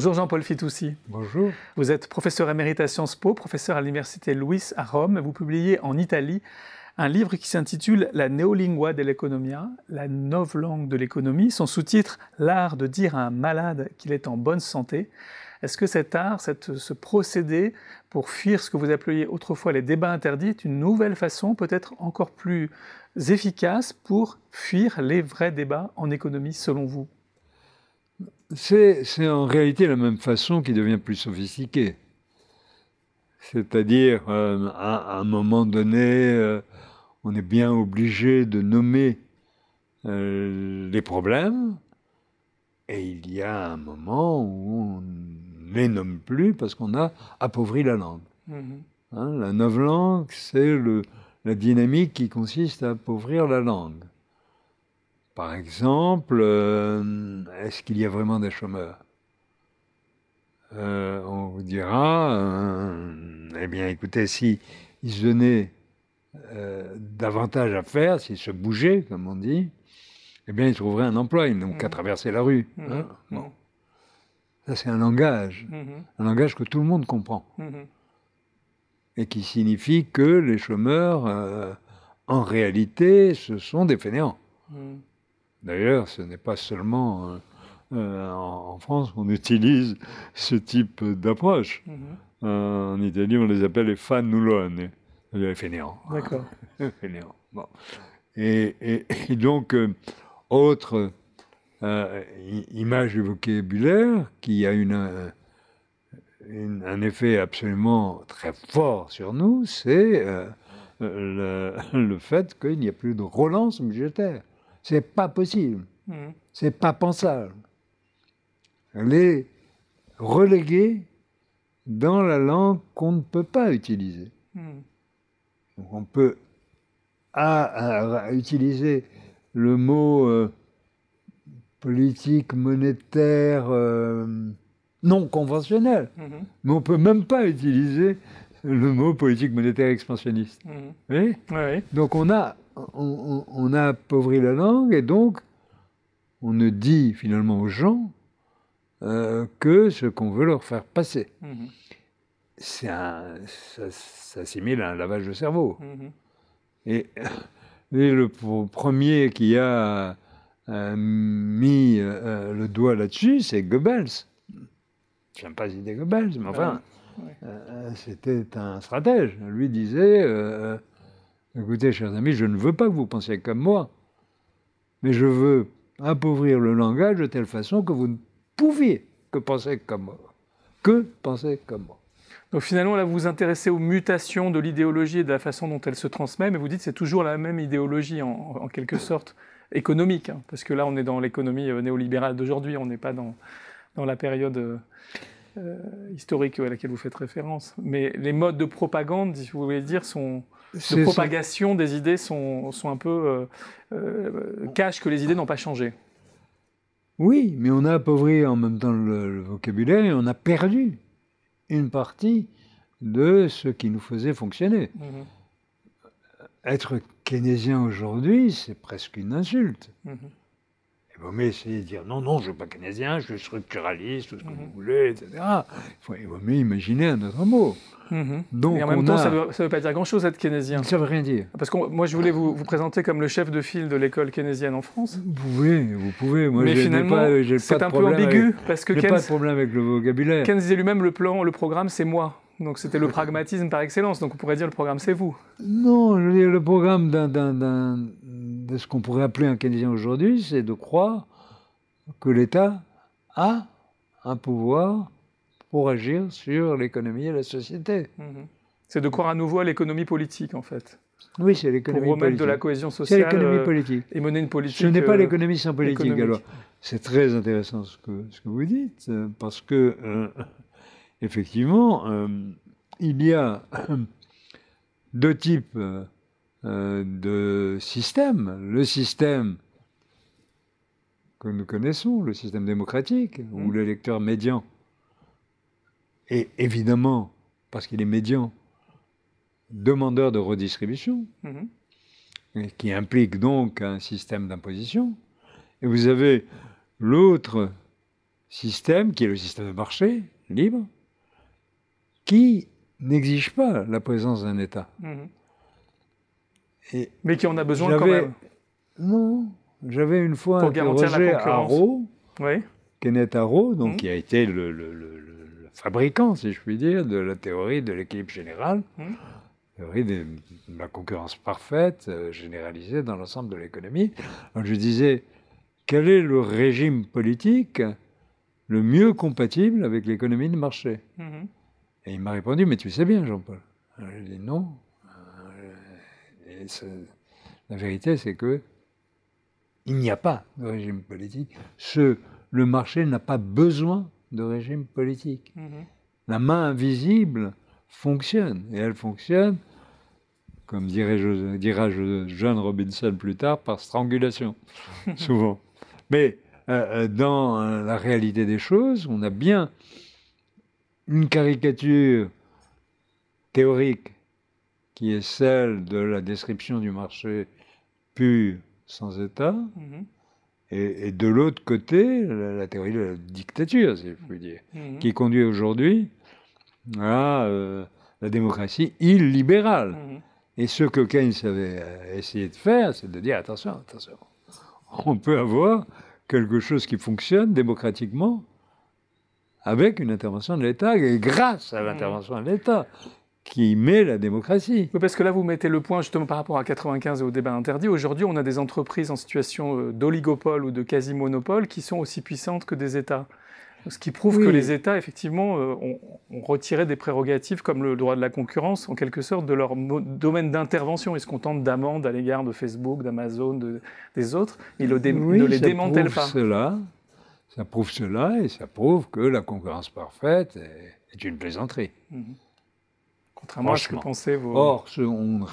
Bonjour Jean-Paul Fitoussi. Bonjour. Vous êtes professeur émérite à Sciences Po, professeur à l'université Louis à Rome. Vous publiez en Italie un livre qui s'intitule La Neolingua dell'economia, la nouvelle langue de l'économie, son sous-titre L'art de dire à un malade qu'il est en bonne santé. Est-ce que cet art, ce procédé pour fuir ce que vous appeliez autrefois les débats interdits, est une nouvelle façon peut-être encore plus efficace pour fuir les vrais débats en économie selon vous c'est en réalité la même façon qui devient plus sophistiquée. C'est-à-dire, euh, à, un moment donné, euh, on est bien obligé de nommer euh, les problèmes, et il y a un moment où on ne les nomme plus parce qu'on a appauvri la langue. La mhm. Hein, la c'est la dynamique qui consiste à appauvrir la langue. Par exemple, euh, est-ce qu'il y a vraiment des chômeurs euh, On vous dira, euh, eh bien écoutez, si ils se davantage à faire, s'ils se bougeaient, comme on dit, eh bien ils trouveraient un emploi, ils n'ont qu'à mmh. traverser la rue. Mmh. Hein. Mmh. Ça c'est un langage, un langage que tout le monde comprend. Et qui signifie que les chômeurs, en réalité, ce sont des fainéants. D'ailleurs, ce n'est pas seulement euh, euh, en France qu'on utilise ce type d'approche. Mhm. Euh, en Italie, on les appelle les fanulone, les fainéants. D'accord. et, donc, autre image vocabulaire qui a une, un effet absolument très fort sur nous, c'est le, le fait qu'il n'y a plus de relance budgétaire. C'est pas possible. Hmm. C'est pas pensable. Elle est reléguée dans la langue qu'on ne peut pas utiliser. Hmm. on peut utiliser le mot euh, politique, monétaire, euh, non conventionnel, hmm. mais on peut même pas utiliser le mot politique monétaire expansionniste. Mhm. Oui Donc on a, on, a appauvri la langue et donc on ne dit finalement aux gens euh, que ce qu'on veut leur faire passer. Mhm. ça, s'assimile à un lavage de cerveau. Mhm. Et, le premier qui a euh, mis euh, le doigt là-dessus, c'est Goebbels. n'aime pas l'idée Goebbels, mais enfin, euh, euh, c'était un stratège. Lui disait euh, Écoutez, chers amis, je ne veux pas que vous pensiez comme moi, mais je veux appauvrir le langage de telle façon que vous ne pouviez que penser comme moi. Que penser comme moi. Donc finalement, là, vous vous intéressez aux mutations de l'idéologie et de la façon dont elle se transmet, mais vous dites c'est toujours la même idéologie, en, quelque sorte, économique, hein, parce que là, on est dans l'économie néolibérale d'aujourd'hui, on n'est pas dans, dans la période... Euh, historique à laquelle vous faites référence. Mais les modes de propagande, si vous voulez dire, sont, de propagation des idées sont, un peu euh, euh, cachent que les idées n'ont pas changé. Oui, mais on a appauvri en même temps le, vocabulaire et on a perdu une partie de ce qui nous faisait fonctionner. Mhm. Être keynésien aujourd'hui, c'est presque une insulte. Mhm. Il vaut mieux essayer de dire non, non, je ne suis pas keynésien, je suis structuraliste, tout ce que vous mhm. voulez, etc. Il vaut mieux imaginer un autre mot. Mhm. Donc, et en même temps, ça ne veut, pas dire grand-chose être keynésien. Ça ne veut rien dire. Parce que moi, je voulais vous, vous, présenter comme le chef de file de l'école keynésienne en France. Vous pouvez, vous pouvez. Moi, Mais finalement, c'est un peu ambigu. Je parce que pas de problème avec le vocabulaire. Keynes disait lui-même le plan, le programme, c'est moi. Donc c'était le pragmatisme par excellence. Donc on pourrait dire le programme, c'est vous. Non, le programme d'un ce qu'on pourrait appeler un keynésien aujourd'hui, c'est de croire que l'État a un pouvoir pour agir sur l'économie et la société. Mhm. C'est de croire à nouveau à l'économie politique, en fait. Oui, c'est l'économie politique. Pour remettre de la cohésion sociale euh, et mener une politique. Ce n'est pas euh, l'économie sans politique. Alors, c'est très intéressant ce que, vous dites, euh, parce que, effectivement, il y a deux types. Euh, de système, le système que nous connaissons, le système démocratique, où mmh. l'électeur médian est évidemment, parce qu'il est médian, demandeur de redistribution, mmh. qui implique donc un système d'imposition. Et vous avez l'autre système, qui est le système de marché, libre, qui n'exige pas la présence d'un État. Mmh mais qui en a besoin quand même. Non, j'avais une fois interrogé Arrow, oui. Kenneth Arrow, donc mmh. qui a été le, fabricant, si je puis dire, de la théorie de l'équilibre général, mmh. la théorie de la concurrence parfaite, euh, généralisée dans l'ensemble de l'économie. Je disais, quel est le régime politique le mieux compatible avec l'économie de marché mmh. Et il m'a répondu, mais tu sais bien, Jean-Paul. Je lui dit, non, et la vérité, c'est que il n'y a pas de régime politique. le marché n'a pas besoin de régime politique. Mhm. La main invisible fonctionne, et elle fonctionne, comme dira John Robinson plus tard, par strangulation, souvent. Mais euh, euh, dans euh, la réalité des choses, on a bien une caricature théorique qui est celle de la description du marché pur sans État, mhm. et, de l'autre côté, la, théorie de la dictature, si je puis dire, mhm. qui conduit aujourd'hui à euh, la démocratie illibérale. Mhm. Et ce que Keynes avait essayé euh, de faire, c'est de dire attention, attention, on peut avoir quelque chose qui fonctionne démocratiquement avec une intervention de l'État et grâce à l'intervention de l'État qui met la démocratie. parce que là, vous mettez le point justement par rapport à 95 et au débat interdit. Aujourd'hui, on a des entreprises en situation euh, d'oligopole ou de quasi-monopole qui sont aussi puissantes que des États. Ce qui prouve que les États, effectivement, euh, ont, retiré des prérogatives comme le droit de la concurrence, en quelque sorte, de leur domaine d'intervention. Ils se contentent d'amendes à l'égard de Facebook, d'Amazon, de, des autres. Ils ne les démantèlent pas. Cela, ça prouve cela et ça prouve que la concurrence parfaite est, une plaisanterie. Mhm. Contrairement à ce que pensez vos. Or, on,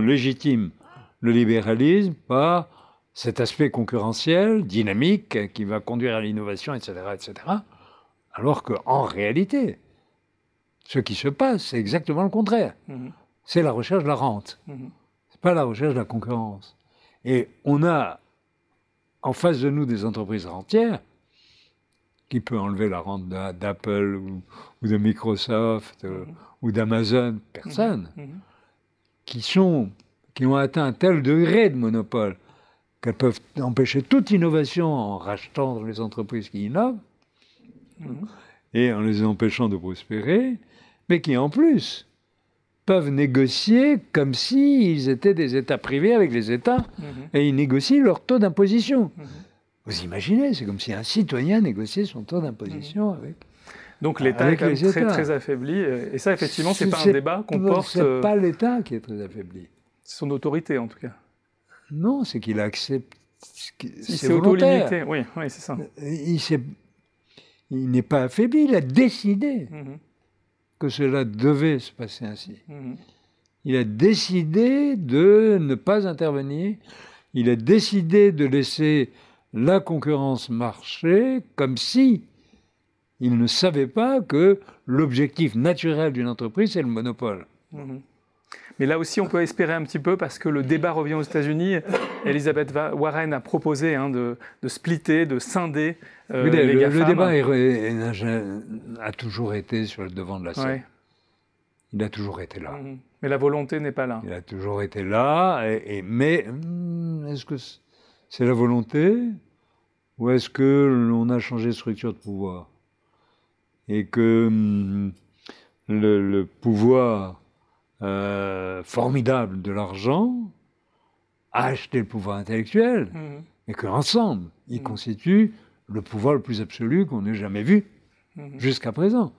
légitime le libéralisme par cet aspect concurrentiel, dynamique, qui va conduire à l'innovation, etc., etc. Alors qu'en réalité, ce qui se passe, c'est exactement le contraire. Mhm. C'est la recherche de la rente. Mhm. C'est pas la recherche de la concurrence. Et on a en face de nous des entreprises rentières qui peut enlever la rente d'Apple ou, de Microsoft euh, ou d'Amazon Personne. Qui, sont, qui ont atteint un tel degré de monopole qu'elles peuvent empêcher toute innovation en rachetant les entreprises qui innovent et en les empêchant de prospérer, mais qui en plus peuvent négocier comme s'ils étaient des États privés avec les États mm-hmm. et ils négocient leur taux d'imposition. Mm-hmm. Vous imaginez, c'est comme si un citoyen négociait son taux d'imposition mmh. avec. Donc l'État est très, affaibli. Et ça, effectivement, ce n'est pas un débat qu'on porte. Ce euh, pas l'État qui est très affaibli. C'est son autorité, en tout cas. Non, c'est qu'il accepte. Il s'est limité oui, oui c'est ça. Euh, il n'est pas affaibli, il a décidé mmh. que cela devait se passer ainsi. Mmh. Il a décidé de ne pas intervenir. Il a décidé de laisser la concurrence marchait comme si il ne savait pas que l'objectif naturel d'une entreprise, c'est le monopole. Mhm. Mais là aussi, on peut espérer un petit peu parce que le débat revient aux États-Unis. Elizabeth Warren a proposé hein, de, splitter, de scinder euh, le, débat a toujours été sur le devant de la scène. Il a toujours été là. Mhm. Mais la volonté n'est pas là. Il a toujours été là, mais hmm, est-ce que... C'est la volonté ou est-ce que l'on a changé de structure de pouvoir et que hmm, le, pouvoir euh, formidable de l'argent a acheté le pouvoir intellectuel mmh. et que ensemble, ils mmh. le pouvoir le plus absolu qu'on ait jamais vu mmh. jusqu'à présent.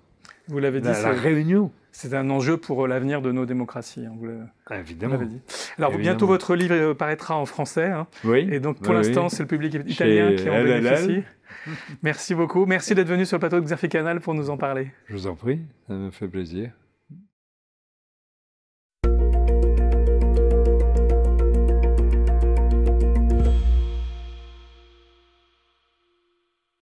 Vous l'avez dit. La, Réunion. C'est un enjeu pour euh, l'avenir de nos démocraties. Hein, vous ah, évidemment. Alors bientôt votre livre euh, paraîtra en français. Hein. oui. Et donc pour l'instant c'est le public italien qui en bénéficie. Merci beaucoup. Merci d'être venu sur le plateau de Xerfi Canal pour nous en parler. Je vous en prie, ça me fait plaisir.